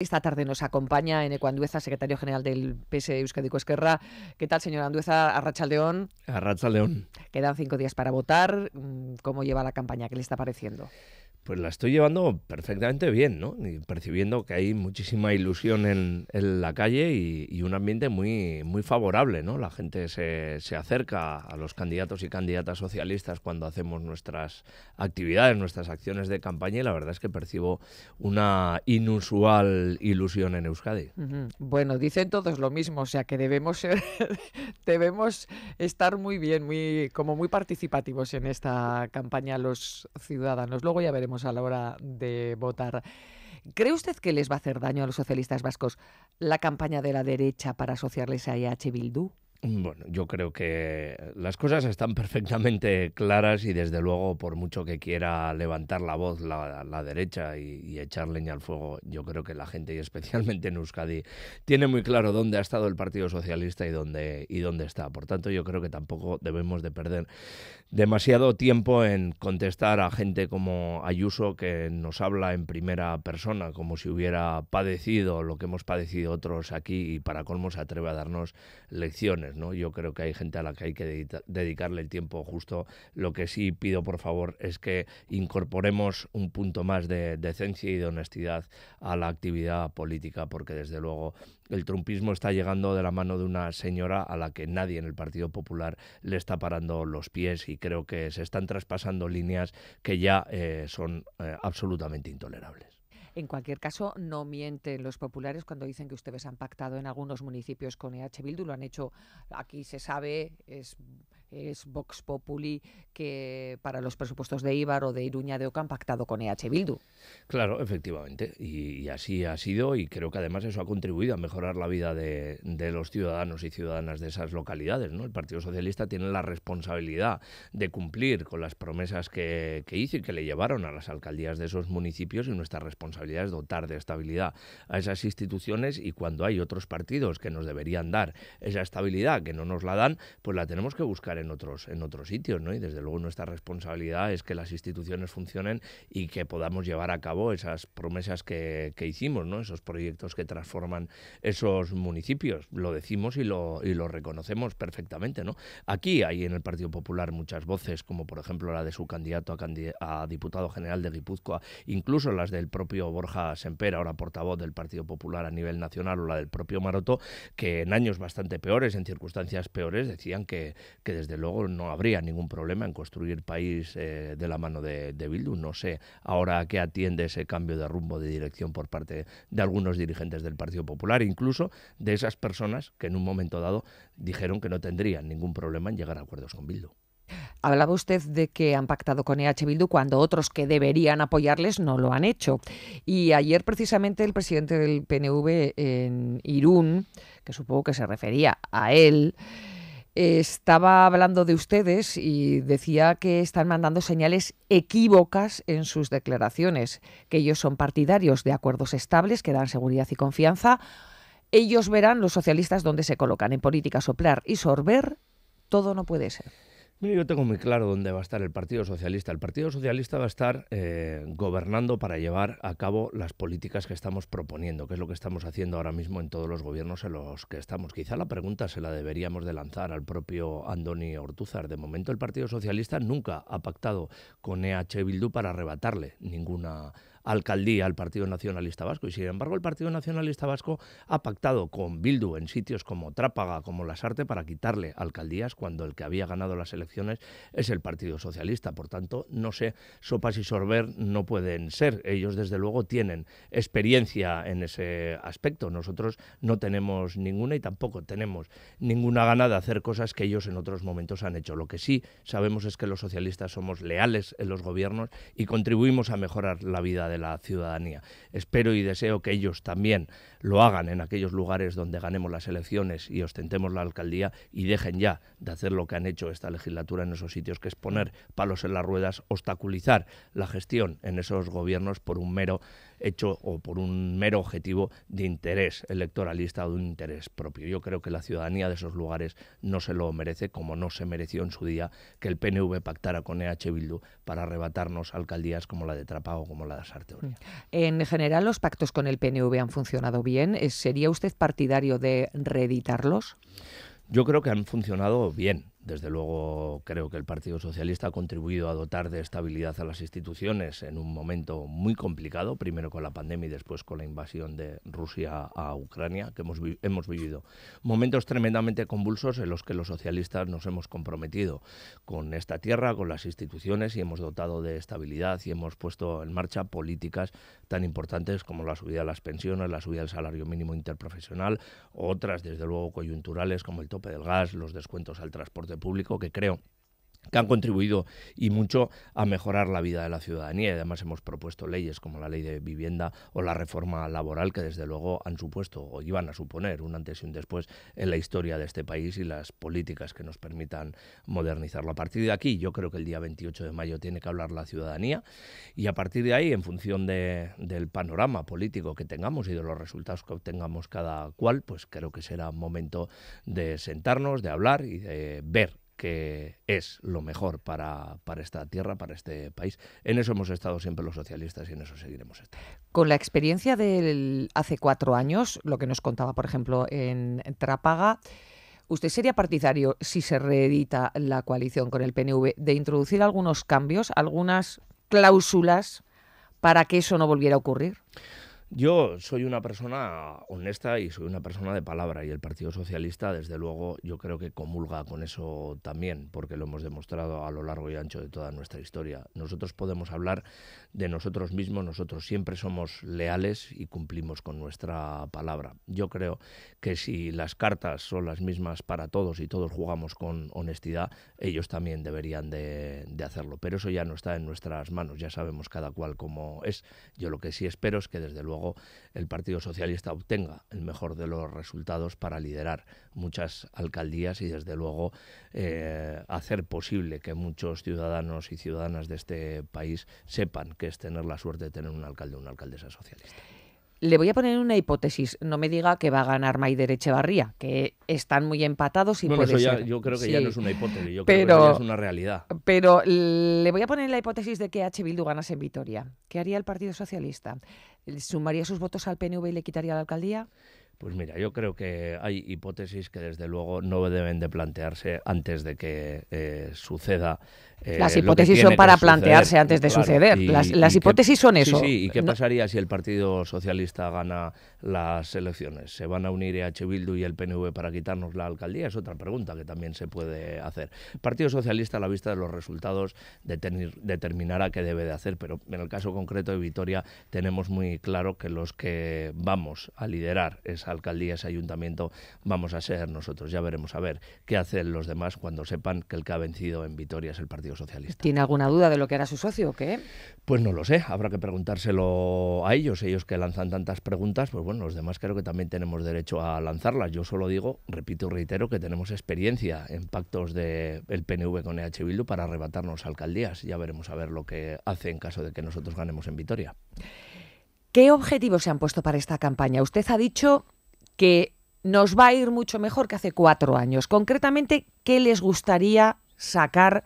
Esta tarde nos acompaña en Andueza, secretario general del PSE Euskadi Esquerra. ¿Qué tal, señor Andueza? Arrachaldeón. león. Quedan cinco días para votar. Mm, ¿Cómo lleva la campaña? ¿Qué le está pareciendo? pues la estoy llevando perfectamente bien, ¿no? percibiendo que hay muchísima ilusión en, la calle y, un ambiente muy, muy favorable, ¿no? La gente se, acerca a los candidatos y candidatas socialistas cuando hacemos nuestras actividades, nuestras acciones de campaña y la verdad es que percibo una inusual ilusión en Euskadi. Bueno, dicen todos lo mismo, o sea que debemos, debemos estar muy bien, muy, como muy participativos en esta campaña los ciudadanos. Luego ya veremos a la hora de votar. ¿Cree usted que les va a hacer daño a los socialistas vascos la campaña de la derecha para asociarles a EH Bildu? Mm, bueno, yo creo que las cosas están perfectamente claras y desde luego, por mucho que quiera levantar la voz la, derecha y, echar leña al fuego, yo creo que la gente, y especialmente en Euskadi, tiene muy claro dónde ha estado el Partido Socialista y dónde, y dónde está. Por tanto, yo creo que tampoco debemos de perder demasiado tiempo en contestar a gente como Ayuso, que nos habla en primera persona, como si hubiera padecido lo que hemos padecido otros aquí y para colmo se atreve a darnos lecciones. Yo creo que hay gente a la que hay que dedicarle el tiempo justo. Lo que sí pido, por favor, es que incorporemos un punto más de decencia y de honestidad a la actividad política, porque desde luego el trumpismo está llegando de la mano de una señora a la que nadie en el Partido Popular le está parando los pies y creo que se están traspasando líneas que ya eh, son eh, absolutamente intolerables. En cualquier caso, no mienten los populares cuando dicen que ustedes han pactado en algunos municipios con EH Bildu, lo han hecho, aquí se sabe, es es Vox Populi que para los presupuestos de Ibar o de Iruña de Oca han pactado con EH Bildu. Claro, efectivamente. Y, así ha sido y creo que además eso ha contribuido a mejorar la vida de, los ciudadanos y ciudadanas de esas localidades. El Partido Socialista tiene la responsabilidad de cumplir con las promesas que hizo y que le llevaron a las alcaldías de esos municipios y nuestra responsabilidad es dotar de estabilidad a esas instituciones y cuando hay otros partidos que nos deberían dar esa estabilidad que no nos la dan, pues la tenemos que buscar en otros, en otros sitios, ¿no? Y desde luego nuestra responsabilidad es que las instituciones funcionen y que podamos llevar a cabo esas promesas que, hicimos, ¿no? Esos proyectos que transforman esos municipios. Lo decimos y lo, y lo reconocemos perfectamente, ¿no? Aquí hay en el Partido Popular muchas voces, como por ejemplo la de su candidato a, a diputado general de Guipúzcoa, incluso las del propio Borja Semper, ahora portavoz del Partido Popular a nivel nacional, o la del propio Maroto, que en años bastante peores, en circunstancias peores, decían que, que desde desde luego no habría ningún problema en construir país eh, de la mano de, de, Bildu. No sé ahora qué atiende ese cambio de rumbo de dirección por parte de algunos dirigentes del Partido Popular, incluso de esas personas que en un momento dado dijeron que no tendrían ningún problema en llegar a acuerdos con Bildu. Hablaba usted de que han pactado con EH Bildu cuando otros que deberían apoyarles no lo han hecho. Y ayer precisamente el presidente del PNV en Irún, que supongo que se refería a él, estaba hablando de ustedes y decía que están mandando señales equívocas en sus declaraciones, que ellos son partidarios de acuerdos estables que dan seguridad y confianza. Ellos verán los socialistas dónde se colocan en política soplar y sorber. Todo no puede ser yo tengo muy claro dónde va a estar el Partido Socialista. El Partido Socialista va a estar eh, gobernando para llevar a cabo las políticas que estamos proponiendo, que es lo que estamos haciendo ahora mismo en todos los gobiernos en los que estamos. Quizá la pregunta se la deberíamos de lanzar al propio Andoni Ortuzar. De momento el Partido Socialista nunca ha pactado con EH Bildu para arrebatarle ninguna alcaldía al Partido Nacionalista Vasco. Y sin embargo, el Partido Nacionalista Vasco ha pactado con Bildu en sitios como Trápaga, como Lasarte, para quitarle alcaldías cuando el que había ganado las elecciones es el Partido Socialista. Por tanto, no sé, sopas y sorber no pueden ser. Ellos, desde luego, tienen experiencia en ese aspecto. Nosotros no tenemos ninguna y tampoco tenemos ninguna gana de hacer cosas que ellos en otros momentos han hecho. Lo que sí sabemos es que los socialistas somos leales en los gobiernos y contribuimos a mejorar la vida de la ciudadanía. Espero y deseo que ellos también lo hagan en aquellos lugares donde ganemos las elecciones y ostentemos la alcaldía y dejen ya de hacer lo que han hecho esta legislatura en esos sitios, que es poner palos en las ruedas, obstaculizar la gestión en esos gobiernos por un mero hecho o por un mero objetivo de interés electoralista o de un interés propio. Yo creo que la ciudadanía de esos lugares no se lo merece, como no se mereció en su día que el PNV pactara con EH Bildu para arrebatarnos alcaldías como la de Trapago o como la de Sarteoria. Mm. En general, los pactos con el PNV han funcionado bien. Eh, ¿Sería usted partidario de reeditarlos? Yo creo que han funcionado bien. Desde luego creo que el Partido Socialista ha contribuido a dotar de estabilidad a las instituciones en un momento muy complicado, primero con la pandemia y después con la invasión de Rusia a Ucrania, que hemos, vivido momentos tremendamente convulsos en los que los socialistas nos hemos comprometido con esta tierra, con las instituciones y hemos dotado de estabilidad y hemos puesto en marcha políticas tan importantes como la subida de las pensiones, la subida del salario mínimo interprofesional, otras desde luego coyunturales como el tope del gas, los descuentos al transporte público que creo que han contribuido y mucho a mejorar la vida de la ciudadanía. además hemos propuesto leyes como la ley de vivienda o la reforma laboral que desde luego han supuesto o iban a suponer un antes y un después en la historia de este país y las políticas que nos permitan modernizarlo. A partir de aquí yo creo que el día 28 de mayo tiene que hablar la ciudadanía y a partir de ahí en función del panorama político que tengamos y de los resultados que obtengamos cada cual, pues creo que será momento de sentarnos, de hablar y de ver que es lo mejor para, esta tierra, para este país. En eso hemos estado siempre los socialistas y en eso seguiremos estando. Con la experiencia de hace cuatro años, lo que nos contaba, por ejemplo, en Trapaga, ¿usted sería partidario, si se reedita la coalición con el PNV, de introducir algunos cambios, algunas cláusulas para que eso no volviera a ocurrir? Yo soy una persona honesta y soy una persona de palabra y el Partido Socialista, desde luego, yo creo que comulga con eso también, porque lo hemos demostrado a lo largo y ancho de toda nuestra historia. Nosotros podemos hablar de nosotros mismos, nosotros siempre somos leales y cumplimos con nuestra palabra. Yo creo que si las cartas son las mismas para todos y todos jugamos con honestidad, ellos también deberían de, hacerlo. Pero eso ya no está en nuestras manos, ya sabemos cada cual cómo es. Yo lo que sí espero es que desde luego el Partido Socialista obtenga el mejor de los resultados para liderar muchas alcaldías y desde luego eh, hacer posible que muchos ciudadanos y ciudadanas de este país sepan que es tener la suerte de tener un alcalde o una alcaldesa socialista. Le voy a poner una hipótesis. No me diga que va a ganar Maider Echevarría, que están muy empatados y eso Yo creo que ya no es una hipótesis, yo creo que ya es una realidad. Pero le voy a poner la hipótesis de que H. Bildu ganase en Vitoria. ¿Qué haría el Partido Socialista? ¿Sumaría sus votos al PNV y le quitaría la alcaldía? Pues mira, yo creo que hay hipótesis que desde luego no deben de plantearse antes de que eh, suceda. Eh, las hipótesis son para plantearse antes de suceder. las, las hipótesis son eso. Sí, sí, ¿y qué pasaría si el Partido Socialista gana las elecciones? ¿Se van a unir EH Bildu y el PNV para quitarnos la alcaldía? Es otra pregunta que también se puede hacer. El Partido Socialista, a la vista de los resultados, determinará qué debe de hacer, pero en el caso concreto de Vitoria tenemos muy claro que los que vamos a liderar esa alcaldías, ayuntamiento, vamos a ser nosotros. Ya veremos a ver qué hacen los demás cuando sepan que el que ha vencido en Vitoria es el Partido Socialista. ¿Tiene alguna duda de lo que hará su socio o qué? Pues no lo sé, habrá que preguntárselo a ellos, ellos que lanzan tantas preguntas, pues bueno, los demás creo que también tenemos derecho a lanzarlas. Yo solo digo, repito y reitero, que tenemos experiencia en pactos del PNV con EH Bildu para arrebatarnos alcaldías. Ya veremos a ver lo que hace en caso de que nosotros ganemos en Vitoria. ¿Qué objetivos se han puesto para esta campaña? Usted ha dicho que nos va a ir mucho mejor que hace cuatro años. Concretamente, ¿qué les gustaría sacar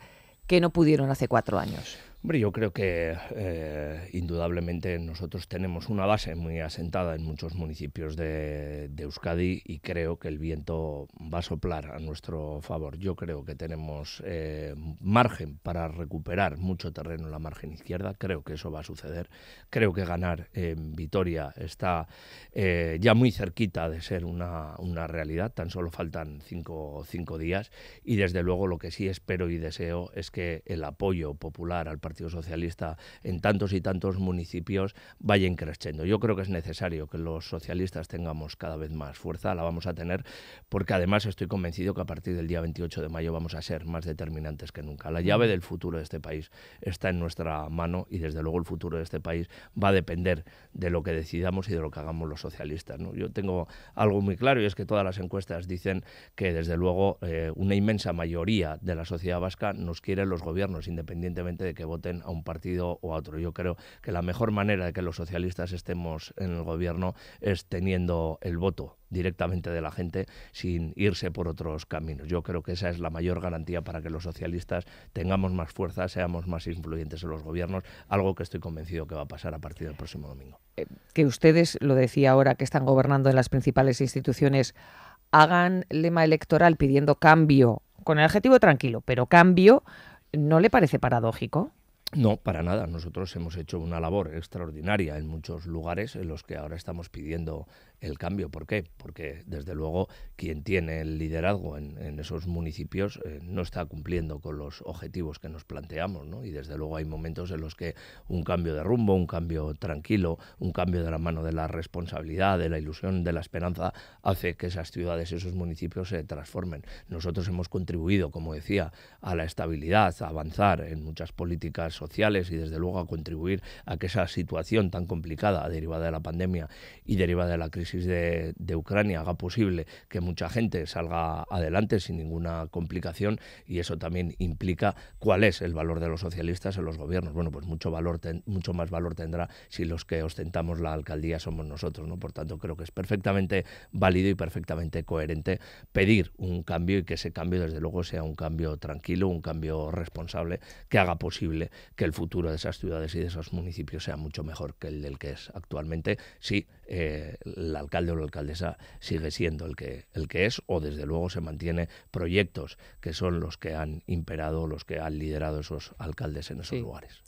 que no pudieron hace cuatro años? Hombre, yo creo que eh, indudablemente nosotros tenemos una base muy asentada en muchos municipios de, Euskadi y creo que el viento va a soplar a nuestro favor. Yo creo que tenemos eh, margen para recuperar mucho terreno en la margen izquierda. Creo que eso va a suceder. Creo que ganar en Vitoria está eh, ya muy cerquita de ser una, realidad. Tan solo faltan cinco, cinco días y desde luego lo que sí espero y deseo es que el apoyo popular al partido Partido Socialista en tantos y tantos municipios vayan creciendo. Yo creo que es necesario que los socialistas tengamos cada vez más fuerza, la vamos a tener, porque además estoy convencido que a partir del día 28 de mayo vamos a ser más determinantes que nunca. La llave del futuro de este país está en nuestra mano y desde luego el futuro de este país va a depender de lo que decidamos y de lo que hagamos los socialistas. ¿no? Yo tengo algo muy claro y es que todas las encuestas dicen que desde luego eh, una inmensa mayoría de la sociedad vasca nos quiere los gobiernos, independientemente de que voten a un partido o a otro. Yo creo que la mejor manera de que los socialistas estemos en el gobierno es teniendo el voto directamente de la gente sin irse por otros caminos. Yo creo que esa es la mayor garantía para que los socialistas tengamos más fuerza, seamos más influyentes en los gobiernos, algo que estoy convencido que va a pasar a partir del próximo domingo. Eh, que ustedes, lo decía ahora, que están gobernando en las principales instituciones, hagan lema electoral pidiendo cambio, con el adjetivo tranquilo, pero cambio, ¿no le parece paradójico? No, para nada. Nosotros hemos hecho una labor extraordinaria en muchos lugares en los que ahora estamos pidiendo el cambio. ¿Por qué? Porque, desde luego, quien tiene el liderazgo en, esos municipios eh, no está cumpliendo con los objetivos que nos planteamos. ¿no? Y, desde luego, hay momentos en los que un cambio de rumbo, un cambio tranquilo, un cambio de la mano de la responsabilidad, de la ilusión, de la esperanza, hace que esas ciudades, esos municipios se transformen. Nosotros hemos contribuido, como decía, a la estabilidad, a avanzar en muchas políticas sociales y desde luego a contribuir a que esa situación tan complicada derivada de la pandemia y derivada de la crisis de, Ucrania haga posible que mucha gente salga adelante sin ninguna complicación y eso también implica cuál es el valor de los socialistas en los gobiernos. Bueno, pues mucho, valor mucho más valor tendrá si los que ostentamos la alcaldía somos nosotros, ¿no? Por tanto, creo que es perfectamente válido y perfectamente coherente pedir un cambio y que ese cambio, desde luego, sea un cambio tranquilo, un cambio responsable que haga posible que el futuro de esas ciudades y de esos municipios sea mucho mejor que el del que es actualmente, si eh, el alcalde o la alcaldesa sigue siendo el que, el que es, o desde luego se mantiene proyectos que son los que han imperado, los que han liderado esos alcaldes en esos lugares.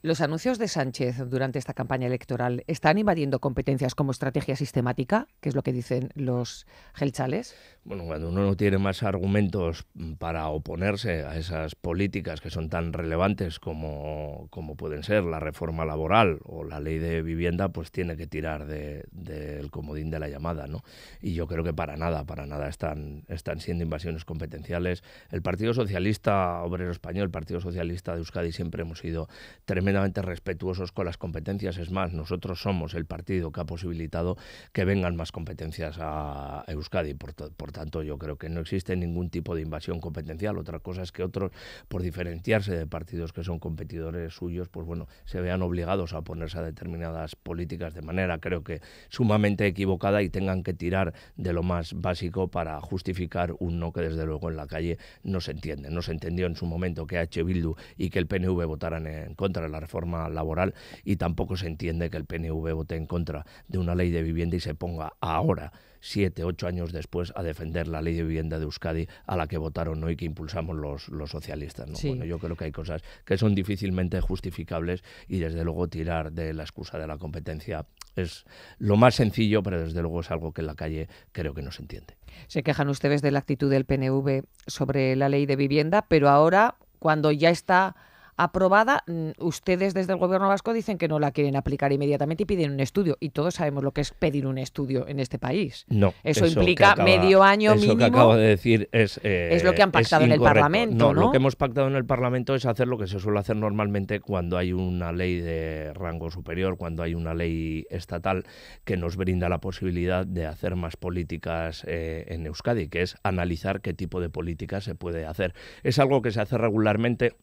¿Los anuncios de Sánchez durante esta campaña electoral están invadiendo competencias como estrategia sistemática, que es lo que dicen los gelchales? bueno, cuando uno no tiene más argumentos mm, para oponerse a esas políticas que son tan relevantes como, como pueden ser la reforma laboral o la ley de vivienda, pues tiene que tirar del comodín de la llamada, ¿no? Y yo creo que para nada, para nada están, están siendo invasiones competenciales. El Partido Socialista Obrero Español, el Partido Socialista de Euskadi, siempre hemos sido tremendamente respetuosos con las competencias. Es más, nosotros somos el partido que ha posibilitado que vengan más competencias a Euskadi. Por, por tanto, yo creo que no existe ningún tipo de invasión competencial. Otra cosa es que otros, por diferenciarse de partidos que son competidores suyos, pues bueno, se vean obligados a oponerse a determinadas políticas de manera, creo que, sumamente equivocada y tengan que tirar de lo más básico para justificar un no que desde luego en la calle no se entiende. No se entendió en su momento que H. Bildu y que el PNV votaran en contra de la reforma laboral y tampoco se entiende que el PNV vote en contra de una ley de vivienda y se ponga ahora siete, ocho años después a defender la ley de vivienda de Euskadi a la que votaron ¿no? y que impulsamos los, socialistas. Bueno, yo creo que hay cosas que son difícilmente justificables y desde luego tirar de la excusa de la competencia es lo más sencillo, pero desde luego es algo que en la calle creo que no se entiende. Se quejan ustedes de la actitud del PNV sobre la ley de vivienda, pero ahora, cuando ya está aprobada. Mm, ustedes desde el Gobierno vasco dicen que no la quieren aplicar inmediatamente y piden un estudio. Y todos sabemos lo que es pedir un estudio en este país. No. Eso, implica medio año eso mínimo. Eso que acabo de decir es. Eh, es lo que han pactado en el Parlamento. No, lo que hemos pactado en el Parlamento es hacer lo que se suele hacer normalmente cuando hay una ley de rango superior, cuando hay una ley estatal que nos brinda la posibilidad de hacer más políticas eh, en Euskadi, que es analizar qué tipo de política se puede hacer. Es algo que se hace regularmente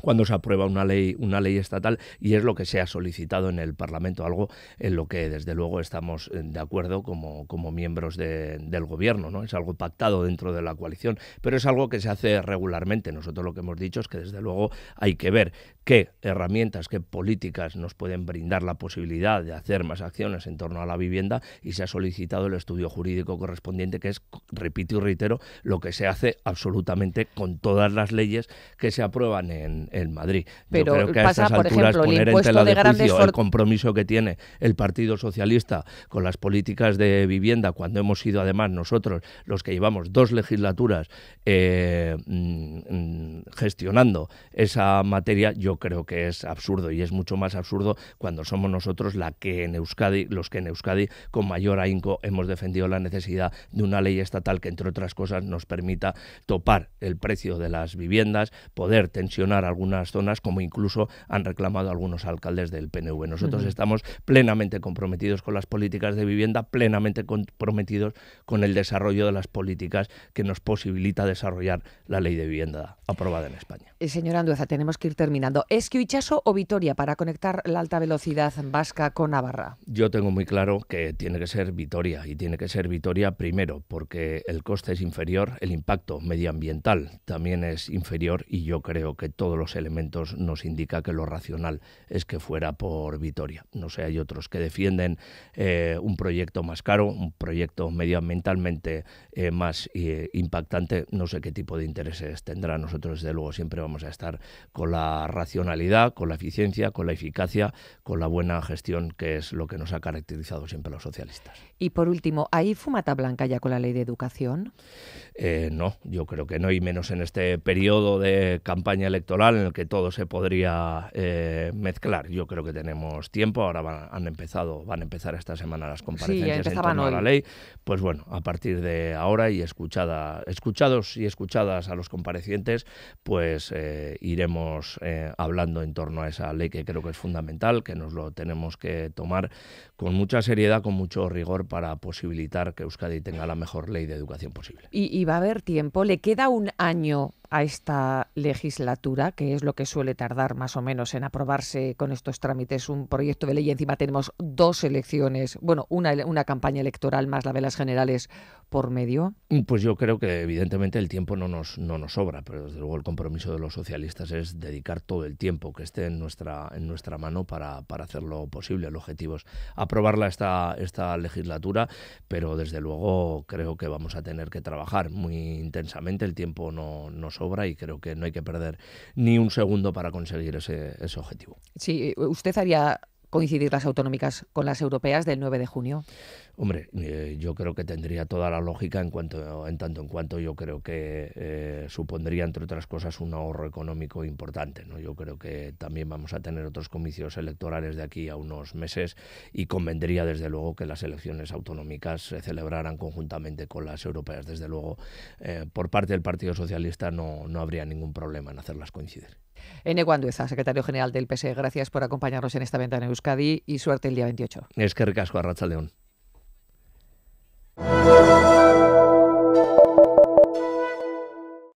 cuando se aprueba una ley, una ley estatal y es lo que se ha solicitado en el Parlamento, algo en lo que desde luego estamos eh, de acuerdo como, como miembros del gobierno, ¿no? Es algo pactado dentro de la coalición, pero es algo que se hace regularmente. Nosotros lo que hemos dicho es que desde luego hay que ver qué herramientas, qué políticas nos pueden brindar la posibilidad de hacer más acciones en torno a la vivienda y se ha solicitado el estudio jurídico correspondiente, que es, repito y reitero, lo que se hace absolutamente con todas las leyes que se aprueban en en, Madrid. Pero Yo creo que a estas alturas poner en tela de, el compromiso que tiene el Partido Socialista con las políticas de vivienda, cuando hemos sido además nosotros los que llevamos dos legislaturas eh, mm, mm, gestionando esa materia, yo creo que es absurdo y es mucho más absurdo cuando somos nosotros la que en Euskadi, los que en Euskadi con mayor ahínco hemos defendido la necesidad de una ley estatal que entre otras cosas nos permita topar el precio de las viviendas, poder tensionar a algunas zonas, como incluso han reclamado algunos alcaldes del PNV. Nosotros estamos plenamente comprometidos con las políticas de vivienda, plenamente comprometidos con el desarrollo de las políticas que nos posibilita desarrollar la ley de vivienda aprobada en España. Eh, señora Andueza, tenemos que ir terminando. ¿Es que o Vitoria para conectar la alta velocidad vasca con Navarra? Yo tengo muy claro que tiene que ser Vitoria y tiene que ser Vitoria primero porque el coste es inferior, el impacto medioambiental también es inferior y yo creo que todos los elementos nos indica que lo racional es que fuera por Vitoria. No sé, hay otros que defienden eh, un proyecto más caro, un proyecto medioambientalmente eh, más eh, impactante. No sé qué tipo de intereses tendrá. Nosotros, desde luego, siempre vamos a estar con la racionalidad, con la eficiencia, con la eficacia, con la buena gestión, que es lo que nos ha caracterizado siempre los socialistas. Y por último, ¿hay fumata blanca ya con la ley de educación? no, yo creo que no, y menos en este periodo de campaña electoral en el que todo se podría eh, mezclar. Yo creo que tenemos tiempo, ahora van, han empezado, van a empezar esta semana las comparecencias en torno a la ley. Pues bueno, a partir de ahora y escuchada, escuchados y escuchadas a los comparecientes, pues eh, iremos eh, hablando en torno a esa ley que creo que es fundamental, que nos lo tenemos que tomar con mucha seriedad, con mucho rigor para posibilitar que Euskadi tenga la mejor ley de educación posible. y va a haber tiempo, le queda un año a esta legislatura, que es lo que suele tardar más o menos en aprobarse con estos trámites un proyecto de ley. y Encima tenemos dos elecciones, bueno, una, una campaña electoral más la velas las generales por medio. Mm, pues yo creo que evidentemente el tiempo no nos, no nos sobra, pero desde luego el compromiso de los socialistas es dedicar todo el tiempo que esté en nuestra, en nuestra mano para, para hacerlo posible. El objetivo es aprobarla esta, esta legislatura, pero desde luego creo que vamos a tener que trabajar muy intensamente. El tiempo no nos sobra y creo que no hay que perder ni un segundo para conseguir ese, objetivo. Sí, eh, usted haría coincidir las autonómicas con las europeas del 9 de junio? Hombre, eh, yo creo que tendría toda la lógica en cuanto, en tanto en cuanto yo creo que eh, supondría entre otras cosas un ahorro económico importante. No, yo creo que también vamos a tener otros comicios electorales de aquí a unos meses y convendría desde luego que las elecciones autonómicas se celebraran conjuntamente con las europeas. Desde luego, eh, por parte del Partido Socialista no, no habría ningún problema en hacerlas coincidir. N. Guandueza, secretario general del PSE, gracias por acompañarnos en esta ventana en Euskadi y suerte el día 28. Es que ricasco, León.